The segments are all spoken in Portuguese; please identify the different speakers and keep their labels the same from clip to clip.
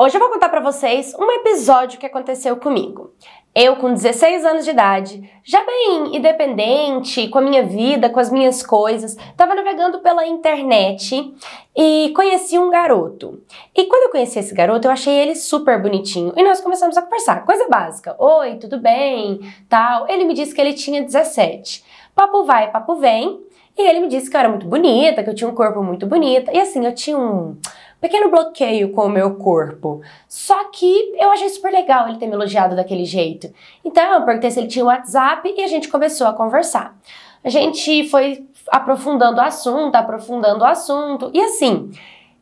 Speaker 1: Hoje eu vou contar para vocês um episódio que aconteceu comigo. Eu, com 16 anos de idade, já bem independente, com a minha vida, com as minhas coisas, estava navegando pela internet e conheci um garoto. E quando eu conheci esse garoto, eu achei ele super bonitinho e nós começamos a conversar, coisa básica. Oi, tudo bem? Tal. Ele me disse que ele tinha 17. Papo vai, papo vem. E ele me disse que eu era muito bonita, que eu tinha um corpo muito bonito. E assim, eu tinha um pequeno bloqueio com o meu corpo. Só que eu achei super legal ele ter me elogiado daquele jeito. Então eu perguntei se ele tinha o WhatsApp e a gente começou a conversar. A gente foi aprofundando o assunto, aprofundando o assunto, e assim,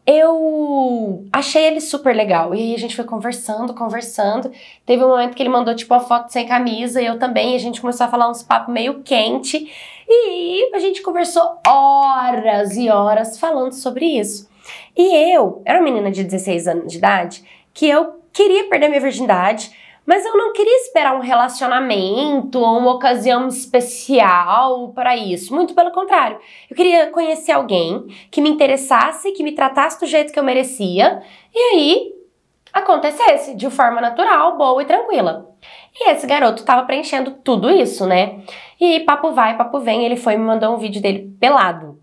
Speaker 1: eu achei ele super legal. E aí a gente foi conversando, conversando. Teve um momento que ele mandou tipo a foto sem camisa e eu também. E a gente começou a falar uns papos meio quente. E a gente conversou horas e horas falando sobre isso. E eu era uma menina de 16 anos de idade que eu queria perder minha virgindade, mas eu não queria esperar um relacionamento ou uma ocasião especial para isso. Muito pelo contrário. Eu queria conhecer alguém que me interessasse, que me tratasse do jeito que eu merecia e aí acontecesse de forma natural, boa e tranquila. E esse garoto tava preenchendo tudo isso, né? E papo vai, papo vem, ele foi e me mandou um vídeo dele pelado.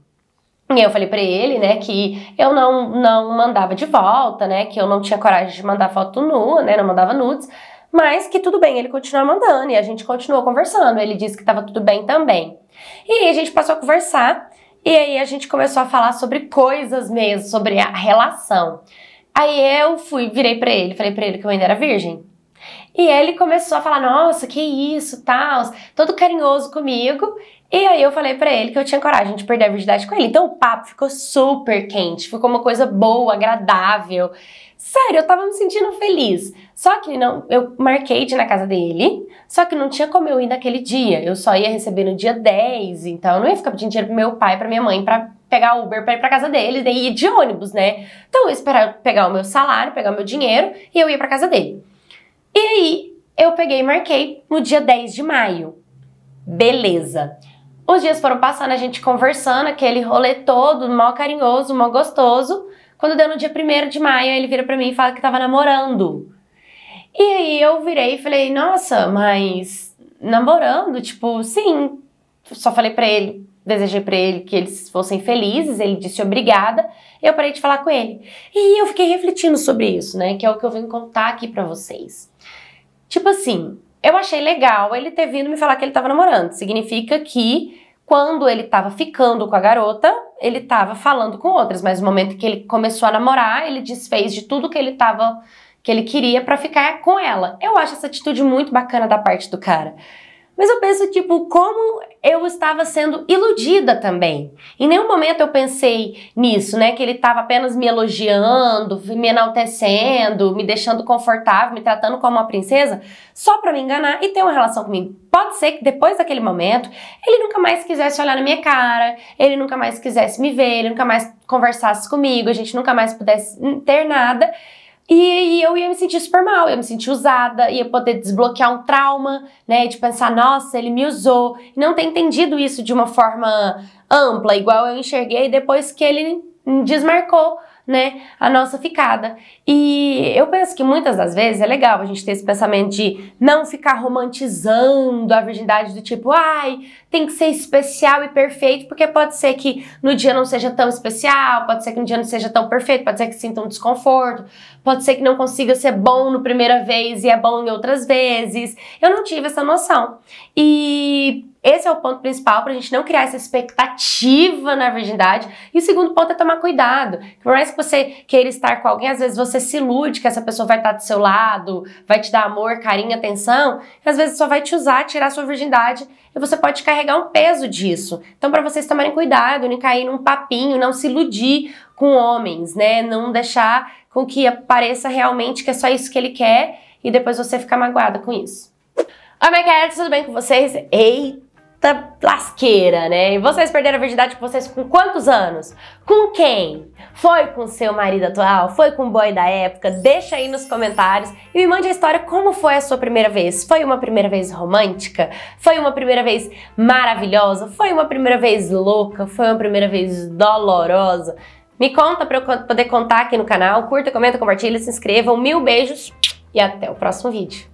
Speaker 1: E eu falei para ele, né, que eu não, não mandava de volta, né, que eu não tinha coragem de mandar foto nua, né, não mandava nudes, mas que tudo bem, ele continuava mandando e a gente continuou conversando. Ele disse que estava tudo bem também. E aí a gente passou a conversar e aí a gente começou a falar sobre coisas mesmo, sobre a relação. Aí eu fui, virei para ele, falei para ele que eu ainda era virgem. E ele começou a falar: "Nossa, que isso, tal", todo carinhoso comigo. E aí eu falei para ele que eu tinha coragem de perder a virgindade com ele. Então o papo ficou super quente, ficou uma coisa boa, agradável. Sério, eu tava me sentindo feliz. Só que não, eu marquei de ir na casa dele, só que não tinha como eu ir naquele dia. Eu só ia receber no dia 10, então eu não ia ficar pedindo dinheiro pro meu pai, pra minha mãe, pra pegar Uber pra ir pra casa dele, daí ir de ônibus, né? Então eu esperar pegar o meu salário, pegar o meu dinheiro e eu ia pra casa dele. E aí eu peguei e marquei no dia 10 de maio. Beleza. Os dias foram passando, a gente conversando, aquele rolê todo, mó carinhoso, mó gostoso. Quando deu no dia 1 de maio, ele vira para mim e fala que tava namorando. E aí eu virei e falei, nossa, mas namorando? Tipo, sim. Só falei pra ele, desejei pra ele que eles fossem felizes, ele disse obrigada. Eu parei de falar com ele. E eu fiquei refletindo sobre isso, né? Que é o que eu vim contar aqui pra vocês. Tipo assim, eu achei legal ele ter vindo me falar que ele estava namorando. Significa que quando ele estava ficando com a garota, ele estava falando com outras, mas no momento que ele começou a namorar, ele desfez de tudo que ele estava que ele queria para ficar com ela. Eu acho essa atitude muito bacana da parte do cara. Mas eu penso, tipo, como eu estava sendo iludida também. Em nenhum momento eu pensei nisso, né? Que ele estava apenas me elogiando, me enaltecendo, me deixando confortável, me tratando como uma princesa, só para me enganar e ter uma relação comigo. Pode ser que depois daquele momento ele nunca mais quisesse olhar na minha cara, ele nunca mais quisesse me ver, ele nunca mais conversasse comigo, a gente nunca mais pudesse ter nada. E, e, eu ia me sentir super mal, ia me sentir usada, ia poder desbloquear um trauma, né? De pensar, nossa, ele me usou. E não ter entendido isso de uma forma ampla, igual eu enxerguei depois que ele desmarcou né, a nossa ficada. E eu penso que muitas das vezes é legal a gente ter esse pensamento de não ficar romantizando a virgindade do tipo, ai, tem que ser especial e perfeito, porque pode ser que no dia não seja tão especial, pode ser que no dia não seja tão perfeito, pode ser que sinta um desconforto, pode ser que não consiga ser bom no primeira vez e é bom em outras vezes. Eu não tive essa noção. E esse é o ponto principal para a gente não criar essa expectativa na virgindade. E o segundo ponto é tomar cuidado. Por mais que você queira estar com alguém, às vezes você se ilude que essa pessoa vai estar do seu lado, vai te dar amor, carinho, atenção, e às vezes só vai te usar, tirar sua virgindade e você pode carregar um peso disso. Então, para vocês tomarem cuidado, não cair num papinho, não se iludir com homens, né? Não deixar com que apareça realmente que é só isso que ele quer e depois você ficar magoada com isso. Oi, minha querida, tudo bem com vocês? Eita! puta lasqueira, né? E vocês perderam a virgindade com vocês com quantos anos? Com quem? Foi com seu marido atual? Foi com o boy da época? Deixa aí nos comentários e me mande a história como foi a sua primeira vez. Foi uma primeira vez romântica? Foi uma primeira vez maravilhosa? Foi uma primeira vez louca? Foi uma primeira vez dolorosa? Me conta para eu poder contar aqui no canal. Curta, comenta, compartilha, se inscrevam. Mil beijos e até o próximo vídeo.